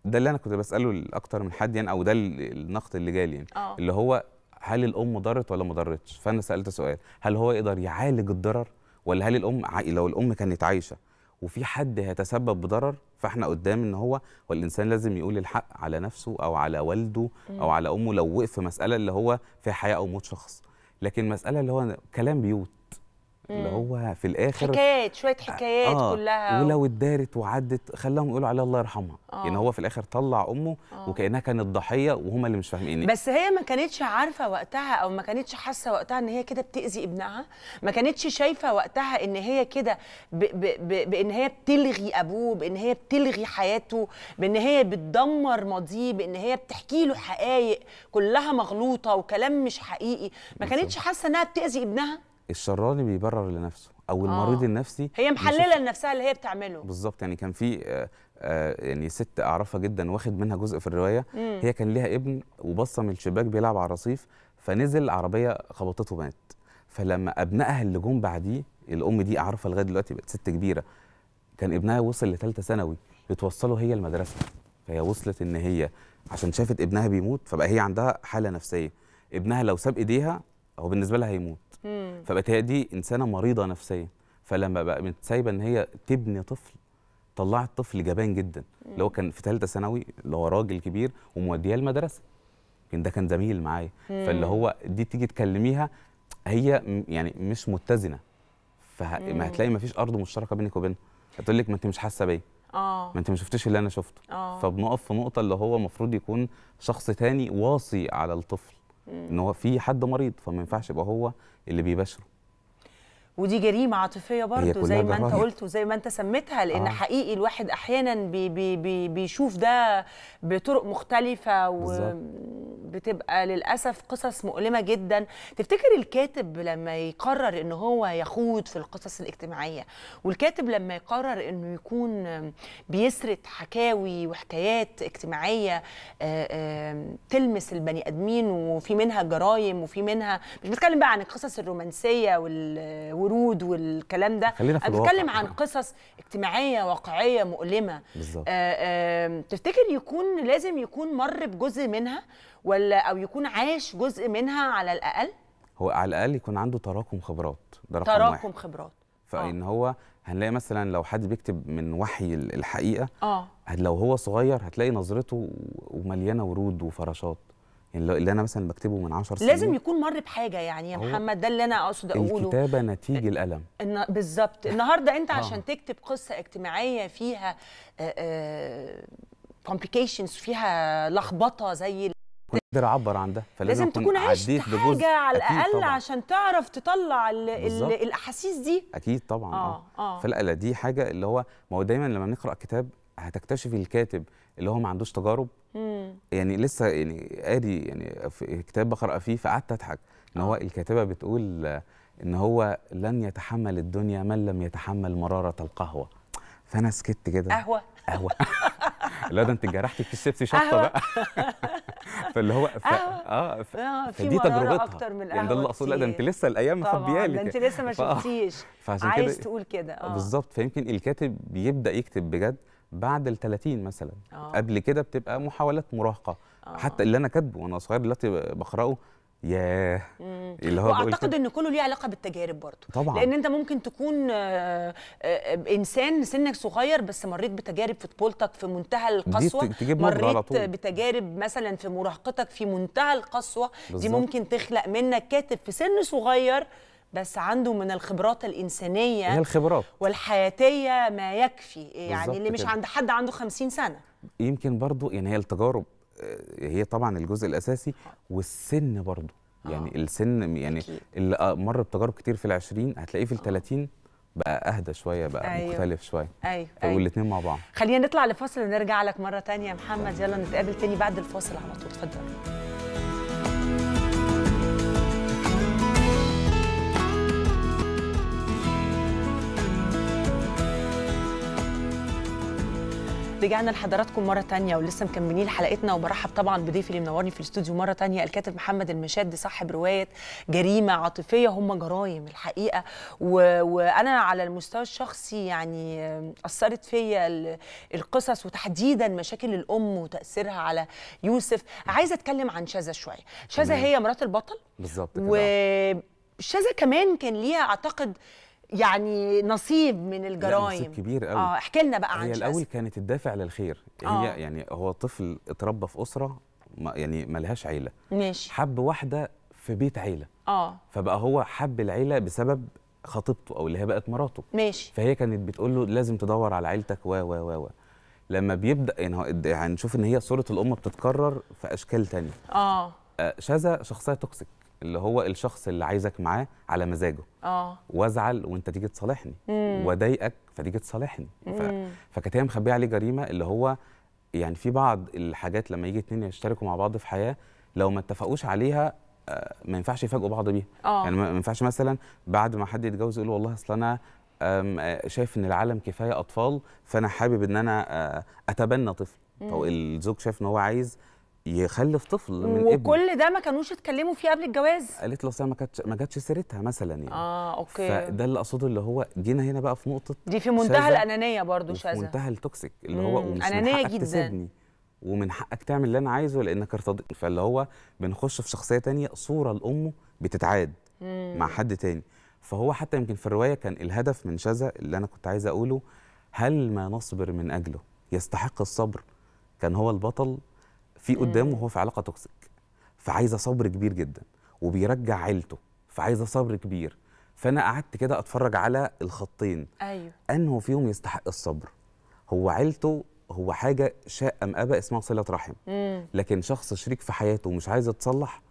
ده اللي انا كنت بساله لاكتر من حد يعني او ده النقد اللي جالي يعني آه. اللي هو هل الام ضرت ولا ما ضرتش فانا سالت سؤال هل هو يقدر يعالج الضرر ولا هل الام لو الام كانت عايشه وفي حد هيتسبب بضرر فاحنا قدام ان هو والانسان لازم يقول الحق على نفسه او على والده او على امه لو وقف مساله اللي هو في حياه او موت شخص لكن مساله اللي هو كلام بيوت اللي هو في الاخر حكايات شويه آه، حكايات آه كلها ولو اتدارت وعدت خلاهم يقولوا عليها الله يرحمها آه يعني هو في الاخر طلع امه آه وكانها كانت ضحيه وهما اللي مش فاهمين بس هي ما كانتش عارفه وقتها او ما كانتش حاسه وقتها ان هي كده بتاذي ابنها ما كانتش شايفه وقتها ان هي كده بان هي بتلغي ابوه بان هي بتلغي حياته بان هي بتدمر ماضيه بان هي بتحكي له حقائق كلها مغلوطه وكلام مش حقيقي ما كانتش حاسه انها بتاذي ابنها الشراني بيبرر لنفسه او آه. المريض آه. النفسي هي محلله لنفسها اللي هي بتعمله بالظبط يعني كان في آه، آه، يعني ست اعرفها جدا واخد منها جزء في الروايه مم. هي كان ليها ابن وبصه من الشباك بيلعب على الرصيف فنزل عربيه خبطته مات فلما ابنائها اللي جم بعديه الام دي اعرفها لغايه دلوقتي بقت ست كبيره كان ابنها وصل لثالثه ثانوي بتوصله هي المدرسه فهي وصلت ان هي عشان شافت ابنها بيموت فبقى هي عندها حاله نفسيه ابنها لو ساب ايديها هو بالنسبه لها هيموت فبقت هي دي انسانه مريضه نفسيا فلما بقى سايبه ان هي تبني طفل طلعت طفل جبان جدا اللي هو كان في ثالثه ثانوي اللي هو راجل كبير ومودياه المدرسه لكن ده كان زميل معايا فاللي هو دي تيجي تكلميها هي يعني مش متزنه فما هتلاقي ما فيش ارض مشتركه بينك وبينها هتقول لك ما انت مش حاسه بيا اه ما انت ما شفتيش اللي انا شفته آه. فبنقف في نقطه اللي هو المفروض يكون شخص تاني واصي على الطفل ان هو في حد مريض فما ينفعش يبقى هو اللي بيباشره ودي جريمه عاطفيه برضه زي ما انت قلت وزي ما انت سميتها لان آه. حقيقي الواحد احيانا بي بي بي بيشوف ده بطرق مختلفه و... بالزبط. بتبقى للاسف قصص مؤلمه جدا تفتكر الكاتب لما يقرر ان هو يخوض في القصص الاجتماعيه والكاتب لما يقرر انه يكون بيسرد حكاوي وحكايات اجتماعيه آه، آه، تلمس البني ادمين وفي منها جرايم وفي منها مش بتكلم بقى عن القصص الرومانسيه والورود والكلام ده خلينا في بتكلم عن قصص اجتماعيه واقعيه مؤلمه بالظبط آه، تفتكر يكون لازم يكون مر بجزء منها ولا او يكون عاش جزء منها على الاقل هو على الاقل يكون عنده تراكم خبرات ده رقم تراكم واحد. خبرات فان آه. هو هنلاقي مثلا لو حد بيكتب من وحي الحقيقه اه لو هو صغير هتلاقي نظرته ومليانه ورود وفراشات يعني اللي انا مثلا بكتبه من 10 سنين لازم يكون مر بحاجه يعني يا محمد ده اللي انا اقصد اقوله الكتابه نتيج الالم بالظبط النهارده انت آه. عشان تكتب قصه اجتماعيه فيها كومبليكيشنز آه، آه، فيها لخبطه زي قادر اعبر عن ده فلازم لازم تكون عشت حاجه على الاقل طبعاً. عشان تعرف تطلع ال الاحاسيس دي اكيد طبعا آه،, اه, آه. فلا لا دي حاجه اللي هو ما هو دايما لما بنقرا كتاب هتكتشف الكاتب اللي هو ما عندوش تجارب مم. يعني لسه يعني قاري يعني في كتاب بقرا فيه فقعدت اضحك ان هو آه. الكاتبه بتقول ان هو لن يتحمل الدنيا من لم يتحمل مراره القهوه فانا سكت كده قهوه قهوه لا ده انت جرحتي في الشيبسي شطه بقى فاللي هو ف... اه, آه، ف... آه فدي تجربتها اكتر من يعني ده اللي اقصده ده انت لسه الايام مخبيالك ده انت لسه ما شفتيش ف... عايز كده... تقول كده آه. بالظبط فيمكن الكاتب بيبدا يكتب بجد بعد ال 30 مثلا آه. قبل كده بتبقى محاولات مراهقه آه. حتى اللي انا كاتبه وانا صغير دلوقتي بقراه ياه اللي هو واعتقد ان كله ليه علاقه بالتجارب برضه طبعا لان انت ممكن تكون آآ آه، آه، آه، انسان سنك صغير بس مريت بتجارب في طفولتك في منتهى القسوه تجيب مريت بتجارب مثلا في مراهقتك في منتهى القسوه بالزبط. دي ممكن تخلق منك كاتب في سن صغير بس عنده من الخبرات الانسانيه هي الخبرات والحياتيه ما يكفي يعني اللي مش كده. عند حد عنده 50 سنه يمكن برضه يعني هي التجارب هي طبعا الجزء الاساسي والسن برضه يعني آه. السن يعني اللي آه، مر بتجارب كتير في العشرين هتلاقيه في آه. الثلاثين بقى اهدى شويه بقى أيوه. مختلف شويه ايوه ايوه والاثنين مع بعض خلينا نطلع لفاصل ونرجع لك مره ثانيه يا محمد يلا نتقابل تاني بعد الفاصل على طول اتفضل رجعنا لحضراتكم مره تانية ولسه مكملين حلقتنا وبرحب طبعا بضيفي اللي منورني في الاستوديو مره تانية الكاتب محمد المشاد صاحب روايه جريمه عاطفيه هم جرايم الحقيقه و... وانا على المستوى الشخصي يعني اثرت فيا القصص وتحديدا مشاكل الام وتاثيرها على يوسف عايزه اتكلم عن شذا شويه شذا هي مرات البطل بالظبط كده و... شذا كمان كان ليها اعتقد يعني نصيب من الجرائم نصيب كبير قوي اه احكي لنا بقى عن هي الاول كانت الدافع للخير آه. هي يعني هو طفل اتربى في اسره ما يعني ملهاش عيله ماشي حب واحده في بيت عيله اه فبقى هو حب العيله بسبب خطيبته او اللي هي بقت مراته ماشي فهي كانت بتقول له لازم تدور على عيلتك و و و و لما بيبدا يعني هنشوف يعني ان هي صوره الام بتتكرر في اشكال ثانيه اه, آه، شذا شخصيه توكسيك اللي هو الشخص اللي عايزك معاه على مزاجه اه وازعل وانت تيجي تصالحني واضايقك فتيجي تصالحني ف... فكانت هي مخبيه عليه جريمه اللي هو يعني في بعض الحاجات لما يجي اتنين يشتركوا مع بعض في حياه لو ما اتفقوش عليها آه، ما ينفعش يفاجئوا بعض بيها آه. يعني ما ينفعش مثلا بعد ما حد يتجوز يقول والله اصل انا آه، شايف ان العالم كفايه اطفال فانا حابب ان انا اتبنى طفل فالزوج الزوج شايف ان هو عايز يخلف طفل من ابنه وكل ده ما كانوش اتكلموا فيه قبل الجواز قالت له اصل ما كانتش ما جاتش سيرتها مثلا يعني اه اوكي فده اللي اقصده اللي هو جينا هنا بقى في نقطه دي في منتهى الانانيه برضو شاذه منتهى التوكسيك اللي هو ومش انانيه من حقك جدا تسيبني ومن حقك تعمل اللي انا عايزه لانك ارتضيت فاللي هو بنخش في شخصيه تانية صوره لامه بتتعاد مم. مع حد تاني فهو حتى يمكن في الروايه كان الهدف من شاذه اللي انا كنت عايز اقوله هل ما نصبر من اجله يستحق الصبر كان هو البطل في قدامه هو في علاقه توكسيك فعايزه صبر كبير جدا وبيرجع عيلته فعايزه صبر كبير فانا قعدت كده اتفرج على الخطين ايوه انه فيهم يستحق الصبر هو عيلته هو حاجه شاء ام ابى اسمها صله رحم لكن شخص شريك في حياته ومش عايز يتصلح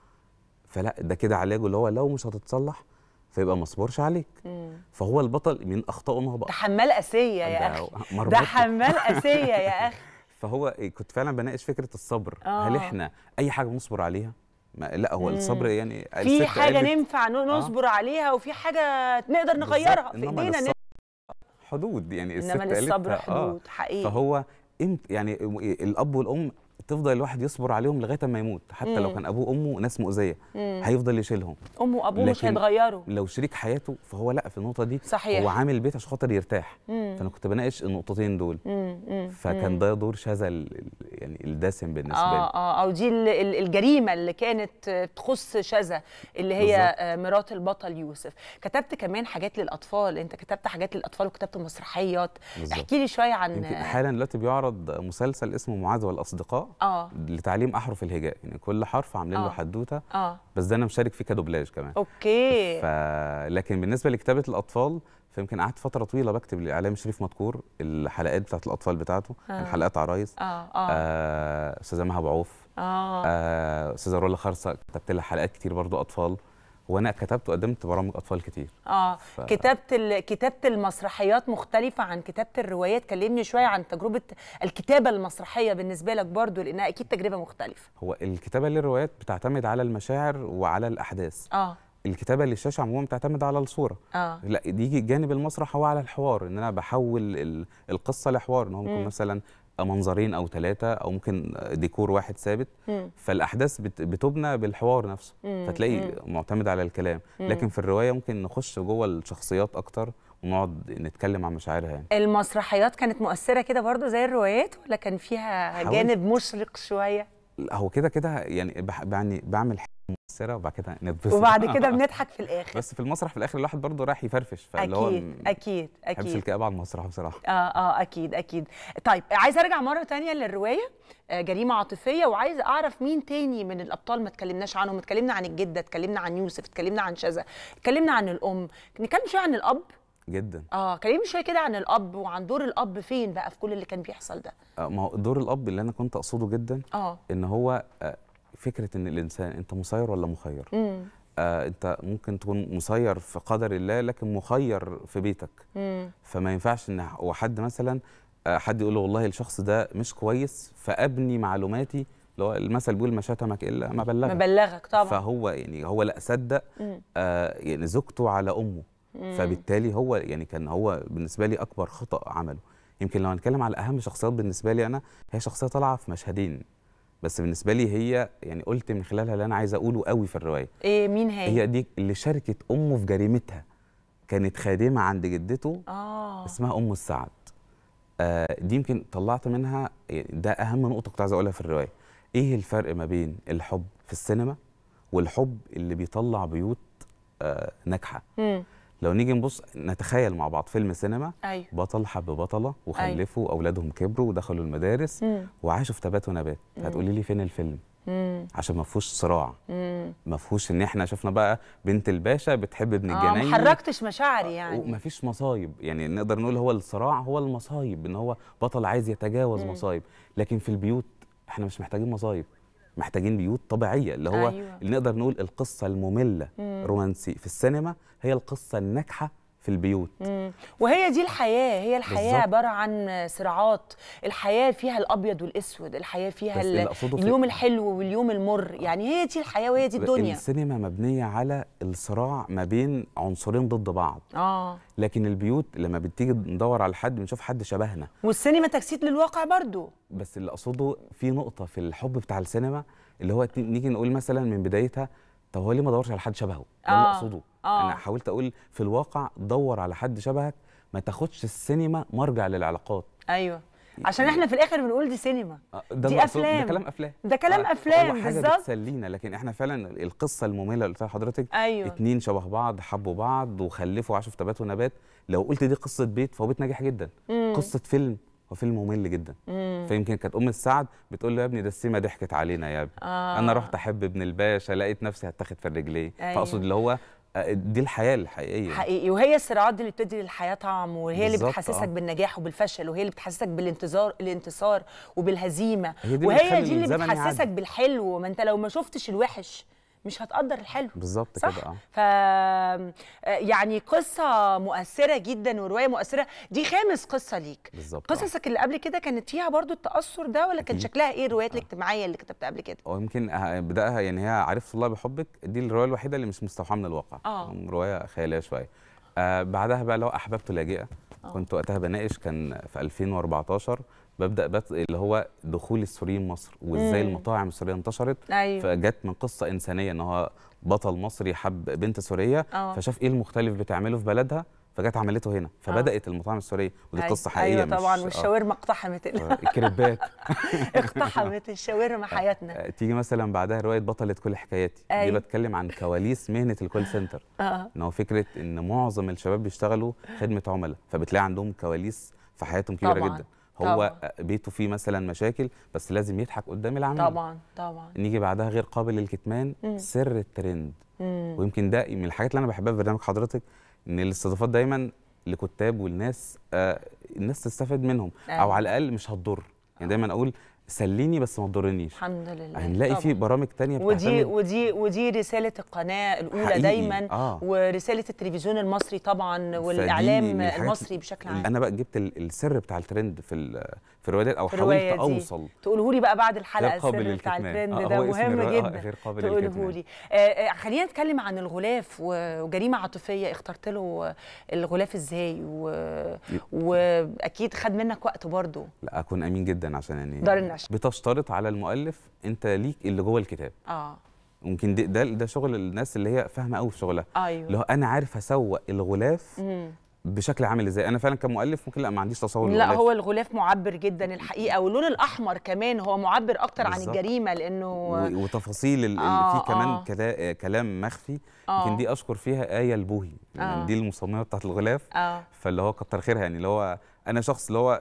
فلا ده كده علاجه اللي هو لو مش هتتصلح فيبقى ما اصبرش عليك مم. فهو البطل من اخطائه ما هو بقى ده حمال اسيه يا اخي ده حمال اسيه يا اخي فهو إيه، كنت فعلا بناقش فكره الصبر أوه. هل آه. احنا اي حاجه بنصبر عليها ما لا هو مم. الصبر يعني في حاجه قالت... ننفع آه. نصبر آه. عليها وفي حاجه نقدر نغيرها في ايدينا حدود يعني الست انما للصبر آه. حدود آه. حقيقي فهو يعني الاب والام تفضل الواحد يصبر عليهم لغايه ما يموت حتى مم. لو كان ابوه وامه ناس مؤذيه هيفضل يشيلهم امه وابوه مش هيتغيروا لو شريك حياته فهو لا في النقطه دي صحيح. هو عامل البيت عشان خاطر يرتاح مم. فانا كنت بناقش النقطتين دول مم. فكان ده دور شذا يعني الدسم بالنسبه آه لي اه اه او دي الجريمه اللي كانت تخص شذا اللي هي بالزبط. آه، مرات البطل يوسف كتبت كمان حاجات للاطفال انت كتبت حاجات للاطفال وكتبت مسرحيات احكي لي شويه عن حالا دلوقتي بيعرض مسلسل اسمه معاذ والاصدقاء آه. آه. لتعليم احرف الهجاء يعني كل حرف عاملين له آه. حدوته بس ده انا مشارك فيه كدوبلاج كمان اوكي ف... لكن بالنسبه لكتابه الاطفال فيمكن قعدت فتره طويله بكتب لاعلام شريف مدكور الحلقات بتاعت الاطفال بتاعته آه. يعني حلقات عرايس اه اه استاذه مها بعوف اه استاذه رولا خرصه كتبت لها حلقات كتير برضو اطفال وانا كتبت وقدمت برامج اطفال كتير اه ف... كتابه كتابه المسرحيات مختلفه عن كتابه الروايات كلمني شويه عن تجربه الكتابه المسرحيه بالنسبه لك برضو لانها اكيد تجربه مختلفه هو الكتابه للروايات بتعتمد على المشاعر وعلى الاحداث اه الكتابه للشاشه عموما بتعتمد على الصوره آه. لا دي جانب المسرح هو على الحوار ان انا بحول القصه لحوار ان هو ممكن مثلا منظرين او ثلاثه او ممكن ديكور واحد ثابت فالاحداث بتبنى بالحوار نفسه فتلاقي معتمد على الكلام لكن في الروايه ممكن نخش جوه الشخصيات اكتر ونقعد نتكلم عن مشاعرها يعني المسرحيات كانت مؤثره كده برضو زي الروايات ولا كان فيها جانب مشرق شويه هو كده كده يعني يعني بعمل السيره وبعد كده نتبسط وبعد كده بنضحك في الاخر بس في المسرح في الاخر الواحد برضه رايح يفرفش فاللي هو اكيد اكيد اكيد ما الكآبه على المسرح بصراحه اه اه اكيد اكيد طيب عايزه ارجع مره ثانيه للروايه آه، جريمه عاطفيه وعايزه اعرف مين تاني من الابطال ما اتكلمناش عنهم اتكلمنا عن الجده اتكلمنا عن يوسف اتكلمنا عن شذا اتكلمنا عن الام نتكلم شويه عن الاب جدا اه كلمني شويه كده عن الاب وعن دور الاب فين بقى في كل اللي كان بيحصل ده آه ما هو دور الاب اللي انا كنت اقصده جدا آه. ان هو آه فكره ان الانسان انت مسير ولا مخير آه انت ممكن تكون مسير في قدر الله لكن مخير في بيتك مم. فما ينفعش ان حد مثلا آه حد يقول له والله الشخص ده مش كويس فابني معلوماتي اللي هو المثل بيقول ما شتمك الا ما بلغك ما بلغك طبعا فهو يعني هو لا صدق آه يعني زوجته على امه مم. فبالتالي هو يعني كان هو بالنسبه لي اكبر خطا عمله يمكن لو هنتكلم على اهم شخصيات بالنسبه لي انا هي شخصيه طالعه في مشهدين بس بالنسبه لي هي يعني قلت من خلالها اللي انا عايز اقوله قوي في الروايه ايه مين هي هي دي اللي شاركت امه في جريمتها كانت خادمه عند جدته آه. اسمها ام السعد آه دي يمكن طلعت منها يعني ده اهم نقطه كنت عايز اقولها في الروايه ايه الفرق ما بين الحب في السينما والحب اللي بيطلع بيوت آه ناجحه لو نيجي نبص نتخيل مع بعض فيلم سينما أيوه. بطل حب بطله وخلفوا أيوه. اولادهم كبروا ودخلوا المدارس مم. وعاشوا في تبات ونبات هتقولي لي فين الفيلم مم. عشان ما فيهوش صراع ما فيهوش ان احنا شفنا بقى بنت الباشا بتحب ابن آه، الجناين ما حركتش مشاعري يعني آه، وما فيش مصايب يعني نقدر نقول هو الصراع هو المصايب ان هو بطل عايز يتجاوز مم. مصايب لكن في البيوت احنا مش محتاجين مصايب محتاجين بيوت طبيعيه اللي هو أيوة. اللي نقدر نقول القصه الممله مم. رومانسي في السينما هي القصه الناجحه في البيوت مم. وهي دي الحياه هي الحياه عباره عن صراعات الحياه فيها الابيض والاسود الحياه فيها ال... اليوم الحلو واليوم المر يعني هي دي الحياه وهي دي الدنيا السينما مبنيه على الصراع ما بين عنصرين ضد بعض اه لكن البيوت لما بتيجي ندور على حد بنشوف حد شبهنا والسينما تجسيد للواقع برضو بس اللي اقصده في نقطه في الحب بتاع السينما اللي هو نيجي نقول مثلا من بدايتها طب هو ليه ما دورش على حد شبهه؟ ده اللي آه. اقصده آه. انا حاولت اقول في الواقع دور على حد شبهك ما تاخدش السينما مرجع للعلاقات ايوه عشان احنا في الاخر بنقول دي سينما آه، ده دي افلام ده كلام افلام ده كلام افلام بالظبط حاجه بتسلينا لكن احنا فعلا القصه الممله اللي قلتها لحضرتك أيوة. اتنين شبه بعض حبوا بعض وخلفوا عاشوا في تبات ونبات لو قلت دي قصه بيت فهو بيت ناجح جدا مم. قصه فيلم هو فيلم ممل جدا مم. فيمكن كانت ام السعد بتقول له يا ابني ده السيما ضحكت علينا يا ابني آه. انا رحت احب ابن الباشا لقيت نفسي هتاخد في الرجلين أيوه. فاقصد اللي هو آه، دي الحياه الحقيقيه حقيقي وهي الصراعات دي اللي بتدي للحياه طعم وهي اللي بتحسسك آه. بالنجاح وبالفشل وهي اللي بتحسسك بالانتظار الانتصار وبالهزيمه هي دي وهي دي اللي بتحسسك بالحلو ما انت لو ما شفتش الوحش مش هتقدر الحلو بالظبط كده اه ف يعني قصه مؤثره جدا وروايه مؤثره دي خامس قصه ليك بالظبط آه. قصصك اللي قبل كده كانت فيها برضو التاثر ده ولا كان شكلها ايه الروايات آه. الاجتماعيه اللي كتبتها قبل كده هو يمكن آه، بداها يعني هي عرفت الله بحبك دي الروايه الوحيده اللي مش مستوحاه من الواقع آه. روايه خياليه شويه آه بعدها بقى لو احببت لاجئه آه. كنت وقتها بناقش كان في 2014 ببدا بس اللي هو دخول السوريين مصر وازاي المطاعم السوريه انتشرت أيوه. فجت من قصه انسانيه ان هو بطل مصري حب بنت سوريه أوه. فشاف ايه المختلف بتعمله في بلدها فجت عملته هنا فبدات أوه. المطاعم السوريه ودي أيوة. قصه حقيقيه ايوه طبعا آه. والشاورما اقتحمت آه، الكريبات اقتحمت الشاورما آه. حياتنا تيجي مثلا بعدها روايه بطله كل حكاياتي أيوة. دي بتكلم عن كواليس مهنه الكول سنتر آه. ان هو فكره ان معظم الشباب بيشتغلوا خدمه عملاء فبتلاقي عندهم كواليس في حياتهم كبيره طبعاً. جدا هو طبعا. بيته فيه مثلا مشاكل بس لازم يضحك قدام العميل طبعا طبعا نيجي بعدها غير قابل للكتمان سر الترند مم. ويمكن ده من الحاجات اللي انا بحبها في برنامج حضرتك ان الاستضافات دايما لكتاب والناس آه الناس تستفاد منهم آه. او أيوة. على الاقل مش هتضر يعني دايما اقول سليني بس ما تضرنيش الحمد لله هنلاقي في برامج تانية ودي ودي ودي رساله القناه الاولى حقيقي. دايما آه. ورساله التلفزيون المصري طبعا والاعلام المصري بشكل عام انا بقى جبت السر بتاع الترند في في الروايه دي او حاولت دي. اوصل تقوله لي بقى بعد الحلقه السر بتاع الترند آه، ده مهم آه، جدا غير قابل تقوله لي آه،, آه خلينا نتكلم عن الغلاف وجريمه عاطفيه اخترت له الغلاف ازاي و... واكيد خد منك وقت برضه لا اكون امين جدا عشان يعني دار النشر بتشترط على المؤلف انت ليك اللي جوه الكتاب اه ممكن ده ده شغل الناس اللي هي فاهمه قوي في شغلها ايوه اللي هو انا عارف اسوق الغلاف مم. بشكل عامل ازاي انا فعلا كمؤلف ممكن لا ما عنديش تصور لا هو الغلاف معبر جدا الحقيقه واللون الاحمر كمان هو معبر اكتر بالزبط. عن الجريمه لانه وتفاصيل اللي فيه آه، كمان آه. كلام مخفي يمكن آه. دي اشكر فيها ايه البوهي يعني آه. دي المصممه بتاعت الغلاف آه. فاللي هو كتر خيرها يعني اللي هو انا شخص اللي هو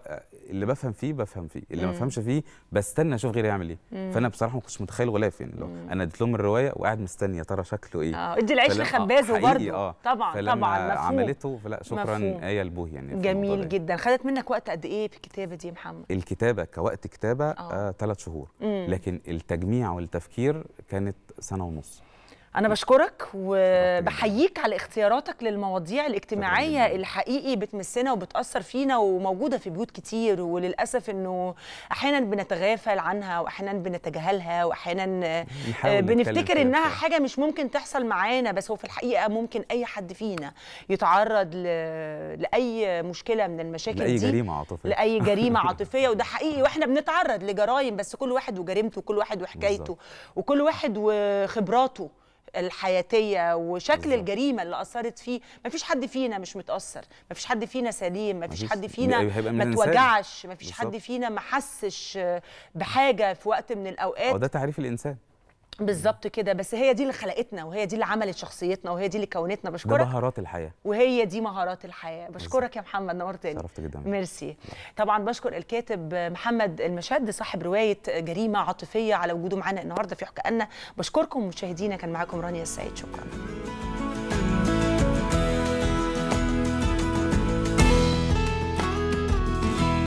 اللي بفهم فيه بفهم فيه اللي ما بفهمش فيه بستنى اشوف غيري يعمل ايه فانا بصراحه ما كنتش متخيل غلاف يعني لو انا اديت لهم الروايه وقاعد مستني يا ترى شكله ايه اه ادي العيش آه، لخبازه برضه اه طبعا فلما طبعا عملته فلا شكرا مفهوم. ايه البوه يعني جميل جدا خدت منك وقت قد ايه في الكتابه دي يا محمد الكتابه كوقت كتابه ثلاث آه. آه شهور مم. لكن التجميع والتفكير كانت سنه ونص أنا بشكرك وبحييك على اختياراتك للمواضيع الاجتماعية الحقيقي بتمسنا وبتأثر فينا وموجودة في بيوت كتير وللأسف إنه أحيانا بنتغافل عنها وأحيانا بنتجاهلها وأحيانا آه، بنفتكر إنها حاجة مش ممكن تحصل معانا بس هو في الحقيقة ممكن أي حد فينا يتعرض ل... لأي مشكلة من المشاكل لأي دي لأي جريمة عاطفية لأي جريمة عاطفية وده حقيقي وإحنا بنتعرض لجرايم بس كل واحد وجريمته وكل واحد وحكايته بالزبط. وكل واحد وخبراته الحياتيه وشكل الجريمه اللي اثرت فيه ما فيش حد فينا مش متاثر ما فيش حد فينا سليم ما فيش حد فينا ما توجعش ما فيش حد فينا ما حسش بحاجه في وقت من الاوقات ده تعريف الانسان بالظبط كده بس هي دي اللي خلقتنا وهي دي اللي عملت شخصيتنا وهي دي اللي كونتنا بشكرك ده مهارات الحياه وهي دي مهارات الحياه بشكرك يا محمد نورتني شرفت جدا ميرسي طبعا بشكر الكاتب محمد المشد صاحب روايه جريمه عاطفيه على وجوده معانا النهارده في حكايتنا بشكركم مشاهدينا كان معاكم رانيا السيد شكرا